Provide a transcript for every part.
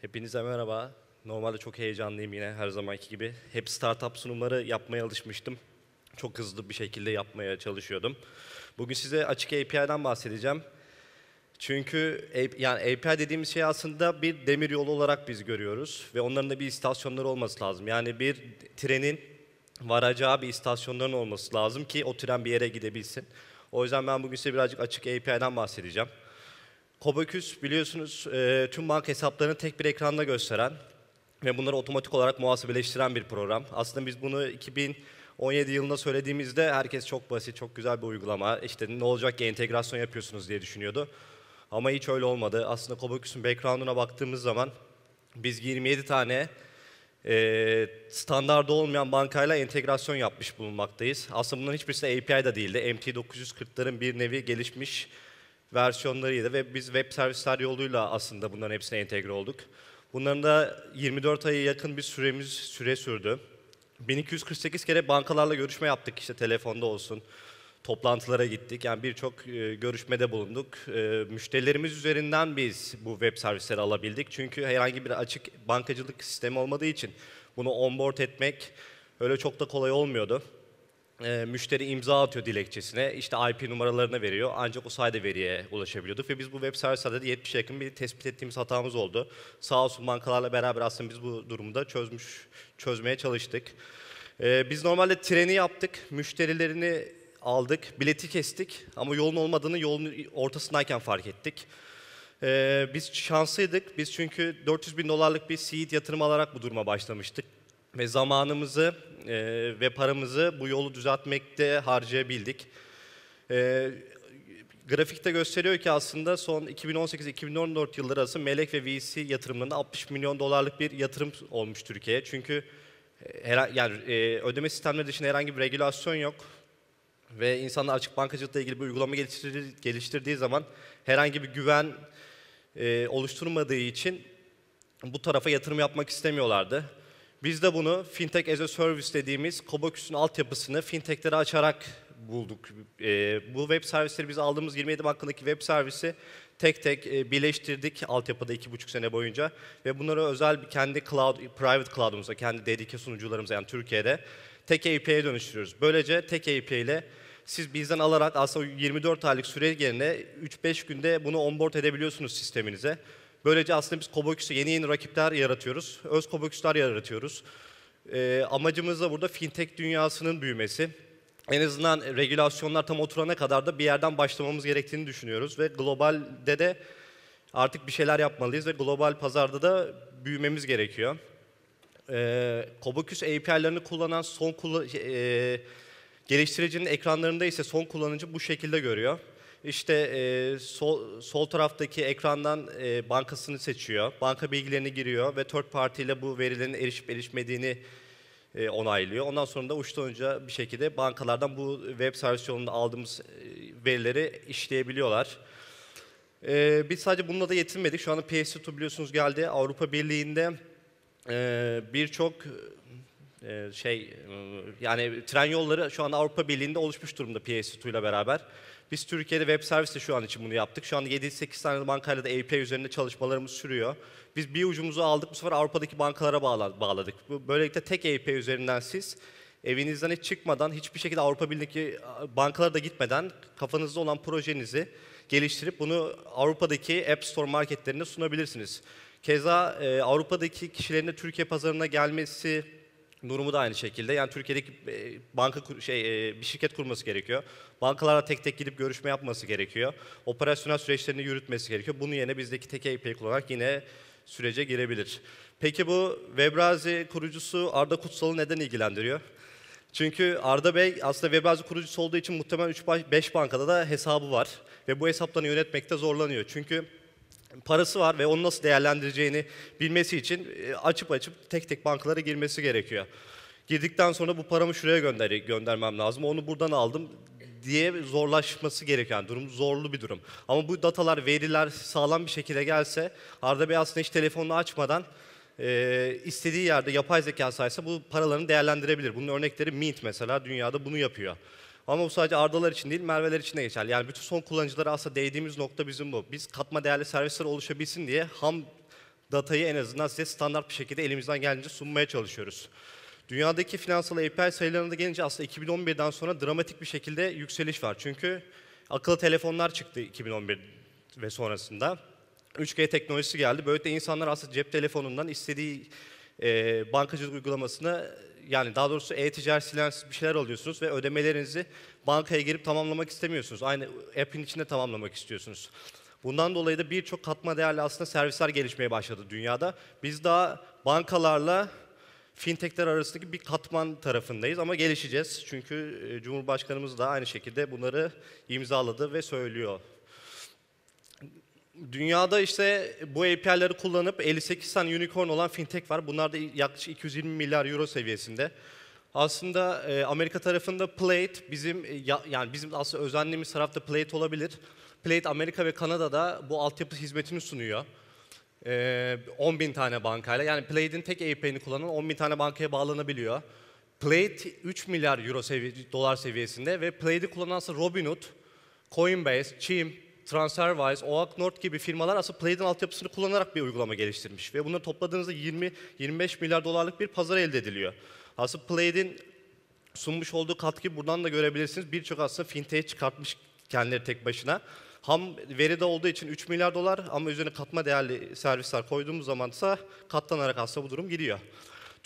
Hepinize merhaba. Normalde çok heyecanlıyım yine her zamanki gibi. Hep startup sunumları yapmaya alışmıştım. Çok hızlı bir şekilde yapmaya çalışıyordum. Bugün size açık API'den bahsedeceğim. Çünkü yani API dediğimiz şey aslında bir demir yolu olarak biz görüyoruz ve onların da bir istasyonları olması lazım. Yani bir trenin varacağı bir istasyonların olması lazım ki o tren bir yere gidebilsin. O yüzden ben bugün size birazcık açık API'den bahsedeceğim. Kobaküs biliyorsunuz e, tüm banka hesaplarını tek bir ekranda gösteren ve bunları otomatik olarak muhasebeleştiren bir program. Aslında biz bunu 2017 yılında söylediğimizde herkes çok basit, çok güzel bir uygulama. işte ne olacak ki entegrasyon yapıyorsunuz diye düşünüyordu. Ama hiç öyle olmadı. Aslında Kobaküs'ün background'una baktığımız zaman biz 27 tane e, standarda olmayan bankayla entegrasyon yapmış bulunmaktayız. Aslında bunların hiçbirisi API da değildi. MT940'ların bir nevi gelişmiş versiyonlarıydı ve biz web servisler yoluyla aslında bunların hepsine entegre olduk. Bunların da 24 aya yakın bir süremiz süre sürdü. 1248 kere bankalarla görüşme yaptık işte telefonda olsun. Toplantılara gittik. Yani birçok e, görüşmede bulunduk. E, müşterilerimiz üzerinden biz bu web servisleri alabildik. Çünkü herhangi bir açık bankacılık sistemi olmadığı için bunu onboard etmek öyle çok da kolay olmuyordu e, müşteri imza atıyor dilekçesine, işte IP numaralarını veriyor. Ancak o sayede veriye ulaşabiliyorduk ve biz bu web servislerde de 70'e yakın bir tespit ettiğimiz hatamız oldu. Sağ olsun bankalarla beraber aslında biz bu durumu da çözmüş, çözmeye çalıştık. E, biz normalde treni yaptık, müşterilerini aldık, bileti kestik ama yolun olmadığını yolun ortasındayken fark ettik. Ee, biz şanslıydık. Biz çünkü 400 bin dolarlık bir seed yatırım alarak bu duruma başlamıştık ve zamanımızı e, ve paramızı bu yolu düzeltmekte harcayabildik. E, grafikte gösteriyor ki aslında son 2018-2014 yılları arası melek ve VC yatırımlarında 60 milyon dolarlık bir yatırım olmuş Türkiye'ye. Çünkü e, her, yani e, ödeme sistemleri dışında herhangi bir regulasyon yok ve insanlar açık bankacılıkla ilgili bir uygulama geliştirdiği, geliştirdiği zaman herhangi bir güven e, oluşturmadığı için bu tarafa yatırım yapmak istemiyorlardı. Biz de bunu Fintech as a Service dediğimiz Kobaküs'ün altyapısını fintechleri açarak bulduk. E, bu web servisleri biz aldığımız 27 hakkındaki web servisi tek tek e, birleştirdik altyapıda 2,5 sene boyunca ve bunları özel bir kendi cloud, private cloud'umuza, kendi dedike sunucularımıza yani Türkiye'de tek API'ye dönüştürüyoruz. Böylece tek API ile siz bizden alarak aslında 24 aylık süre yerine 3-5 günde bunu onboard edebiliyorsunuz sisteminize. Böylece aslında biz Koboküs'e yeni yeni rakipler yaratıyoruz. Öz Koboküs'ler yaratıyoruz. E, amacımız da burada fintech dünyasının büyümesi. En azından regülasyonlar tam oturana kadar da bir yerden başlamamız gerektiğini düşünüyoruz. Ve globalde de artık bir şeyler yapmalıyız ve global pazarda da büyümemiz gerekiyor. E, ee, Koboküs API'lerini kullanan son kullan... Şey, e, Geliştiricinin ekranlarında ise son kullanıcı bu şekilde görüyor. İşte e, sol, sol taraftaki ekrandan e, bankasını seçiyor, banka bilgilerini giriyor ve third party ile bu verilerin erişip erişmediğini e, onaylıyor. Ondan sonra da uçtan önce bir şekilde bankalardan bu web servis yolunda aldığımız e, verileri işleyebiliyorlar. E, biz sadece bununla da yetinmedik. Şu anda PS2 biliyorsunuz geldi. Avrupa Birliği'nde e, birçok e, şey e, yani tren yolları şu anda Avrupa Birliği'nde oluşmuş durumda PS2 ile beraber. Biz Türkiye'de web servisle şu an için bunu yaptık. Şu an 7-8 tane bankayla da API üzerinde çalışmalarımız sürüyor. Biz bir ucumuzu aldık bu sefer Avrupa'daki bankalara bağladık. Böylelikle tek API üzerinden siz evinizden hiç çıkmadan, hiçbir şekilde Avrupa Birliği'ndeki bankalara da gitmeden kafanızda olan projenizi geliştirip bunu Avrupa'daki App Store marketlerine sunabilirsiniz. Keza e, Avrupa'daki kişilerin de Türkiye pazarına gelmesi Durumu da aynı şekilde. Yani Türkiye'deki e, banka şey e, bir şirket kurması gerekiyor. Bankalara tek tek gidip görüşme yapması gerekiyor. Operasyonel süreçlerini yürütmesi gerekiyor. Bunun yerine bizdeki tek API kullanarak yine sürece girebilir. Peki bu Webrazi kurucusu Arda Kutsal'ı neden ilgilendiriyor? Çünkü Arda Bey aslında Webrazi kurucusu olduğu için muhtemelen 3-5 bankada da hesabı var. Ve bu hesaplarını yönetmekte zorlanıyor. Çünkü parası var ve onu nasıl değerlendireceğini bilmesi için e, açıp açıp tek tek bankalara girmesi gerekiyor. Girdikten sonra bu paramı şuraya gönder göndermem lazım, onu buradan aldım diye zorlaşması gereken durum, zorlu bir durum. Ama bu datalar, veriler sağlam bir şekilde gelse, Arda Bey aslında hiç telefonunu açmadan e, istediği yerde yapay zeka sayesinde bu paralarını değerlendirebilir. Bunun örnekleri Mint mesela dünyada bunu yapıyor. Ama bu sadece Arda'lar için değil, Merve'ler için de geçerli. Yani bütün son kullanıcılara aslında değdiğimiz nokta bizim bu. Biz katma değerli servisler oluşabilsin diye ham datayı en azından size standart bir şekilde elimizden gelince sunmaya çalışıyoruz. Dünyadaki finansal API sayılarına da gelince aslında 2011'den sonra dramatik bir şekilde yükseliş var. Çünkü akıllı telefonlar çıktı 2011 ve sonrasında. 3G teknolojisi geldi. Böylelikle insanlar aslında cep telefonundan istediği e, bankacılık uygulamasını yani daha doğrusu e-ticaretiyle bir şeyler alıyorsunuz ve ödemelerinizi bankaya girip tamamlamak istemiyorsunuz. Aynı app'in içinde tamamlamak istiyorsunuz. Bundan dolayı da birçok katma değerli aslında servisler gelişmeye başladı dünyada. Biz daha bankalarla fintechler arasındaki bir katman tarafındayız ama gelişeceğiz. Çünkü e, Cumhurbaşkanımız da aynı şekilde bunları imzaladı ve söylüyor. Dünyada işte bu API'leri kullanıp 58 tane unicorn olan fintech var. Bunlar da yaklaşık 220 milyar euro seviyesinde. Aslında e, Amerika tarafında Plate bizim e, ya, yani bizim aslında özendiğimiz tarafta Plate olabilir. Plate Amerika ve Kanada'da bu altyapı hizmetini sunuyor. E, 10 bin tane bankayla yani Plate'in tek API'ni kullanan 10 bin tane bankaya bağlanabiliyor. Plate 3 milyar euro sevi dolar seviyesinde ve Plate'i kullanan ise Robinhood, Coinbase, Chime, TransferWise, OAK North gibi firmalar aslında Plaid'in altyapısını kullanarak bir uygulama geliştirmiş. Ve bunları topladığınızda 20-25 milyar dolarlık bir pazar elde ediliyor. Aslında Plaid'in sunmuş olduğu katkı buradan da görebilirsiniz. Birçok aslında fintech çıkartmış kendileri tek başına. Ham veride olduğu için 3 milyar dolar ama üzerine katma değerli servisler koyduğumuz zaman ise katlanarak aslında bu durum gidiyor.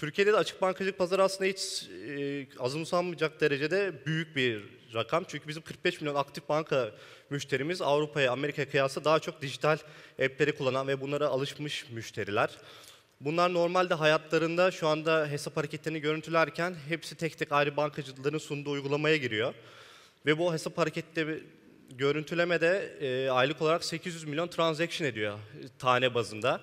Türkiye'de de açık bankacılık pazarı aslında hiç e, azımsanmayacak derecede büyük bir rakam. Çünkü bizim 45 milyon aktif banka müşterimiz Avrupa'ya, Amerika'ya kıyasla daha çok dijital app'leri kullanan ve bunlara alışmış müşteriler. Bunlar normalde hayatlarında şu anda hesap hareketlerini görüntülerken hepsi tek tek ayrı bankacıların sunduğu uygulamaya giriyor. Ve bu hesap hareketleri görüntülemede e, aylık olarak 800 milyon transaction ediyor e, tane bazında.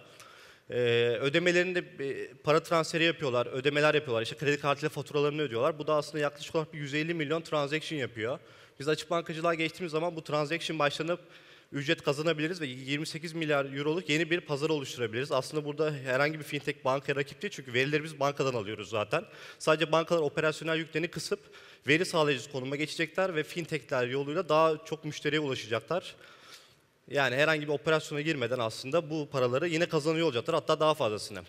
Ee, ödemelerini e, para transferi yapıyorlar, ödemeler yapıyorlar. İşte kredi kartıyla faturalarını ödüyorlar. Bu da aslında yaklaşık olarak bir 150 milyon transaction yapıyor. Biz açık bankacılığa geçtiğimiz zaman bu transaction başlanıp ücret kazanabiliriz ve 28 milyar euroluk yeni bir pazar oluşturabiliriz. Aslında burada herhangi bir fintech bankaya rakip değil çünkü verileri biz bankadan alıyoruz zaten. Sadece bankalar operasyonel yüklerini kısıp veri sağlayıcı konuma geçecekler ve fintechler yoluyla daha çok müşteriye ulaşacaklar. Yani herhangi bir operasyona girmeden aslında bu paraları yine kazanıyor olacaktır. Hatta daha fazlasını.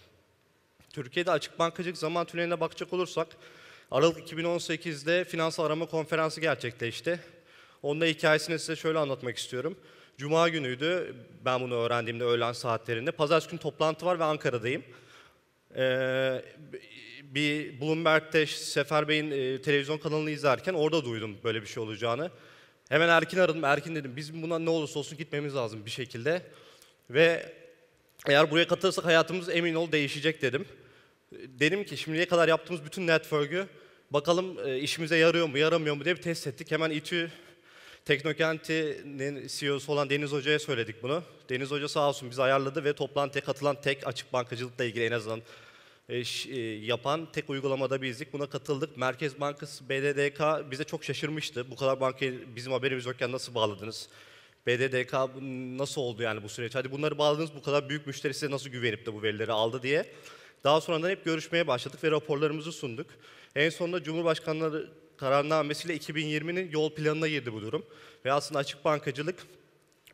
Türkiye'de açık bankacılık zaman tüneline bakacak olursak Aralık 2018'de finansal arama konferansı gerçekleşti. Onun da hikayesini size şöyle anlatmak istiyorum. Cuma günüydü ben bunu öğrendiğimde öğlen saatlerinde. Pazartesi günü toplantı var ve Ankara'dayım. Ee, bir Bloomberg'de Sefer Bey'in e, televizyon kanalını izlerken orada duydum böyle bir şey olacağını. Hemen Erkin aradım. Erkin dedim biz buna ne olursa olsun gitmemiz lazım bir şekilde. Ve eğer buraya katılırsak hayatımız emin ol değişecek dedim. Dedim ki şimdiye kadar yaptığımız bütün network'ü bakalım e, işimize yarıyor mu yaramıyor mu diye bir test ettik. Hemen İTÜ teknokenti'nin CEO'su olan Deniz Hoca'ya söyledik bunu. Deniz Hoca sağ olsun bizi ayarladı ve toplantıya katılan tek açık bankacılıkla ilgili en azından e, e, yapan tek uygulamada bizdik. Buna katıldık. Merkez Bankası BDDK bize çok şaşırmıştı. Bu kadar bankayı bizim haberimiz yokken nasıl bağladınız? BDDK nasıl oldu yani bu süreç? Hadi bunları bağladınız bu kadar büyük müşteri size nasıl güvenip de bu verileri aldı diye. Daha sonradan hep görüşmeye başladık ve raporlarımızı sunduk. En sonunda Cumhurbaşkanları kararnamesiyle 2020'nin yol planına girdi bu durum. Ve aslında açık bankacılık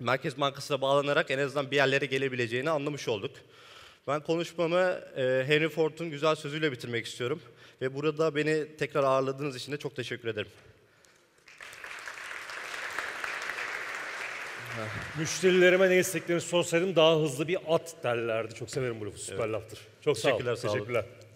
Merkez Bankası'na bağlanarak en azından bir yerlere gelebileceğini anlamış olduk. Ben konuşmamı e, Henry Ford'un güzel sözüyle bitirmek istiyorum. Ve burada beni tekrar ağırladığınız için de çok teşekkür ederim. Müşterilerime ne isteklerini sorsaydım daha hızlı bir at derlerdi. Çok severim bu lafı. Süper evet. laftır. Çok sağ olun. Sağ olun. Teşekkürler.